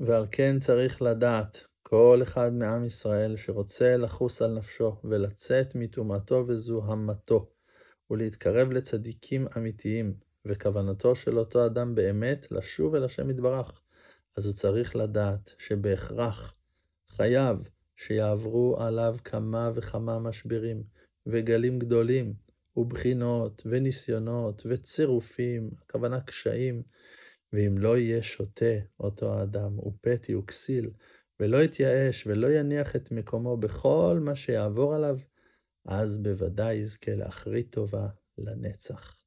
ועל כן צריך לדעת כל אחד מעם ישראל שרוצה לחוס על נפשו ולצאת מטומאתו וזוהמתו, ולהתקרב לצדיקים אמיתיים, וכוונתו של אותו אדם באמת לשוב אל השם יתברך, אז הוא צריך לדעת שבהכרח חייב שיעברו עליו כמה וכמה משברים, וגלים גדולים, ובחינות, וניסיונות, וצירופים, הכוונה קשיים, ואם לא יהיה שותה אותו האדם, ופתי וכסיל, ולא יתייאש ולא יניח את מקומו בכל מה שיעבור עליו, אז בוודאי יזכה לאחרית טובה לנצח.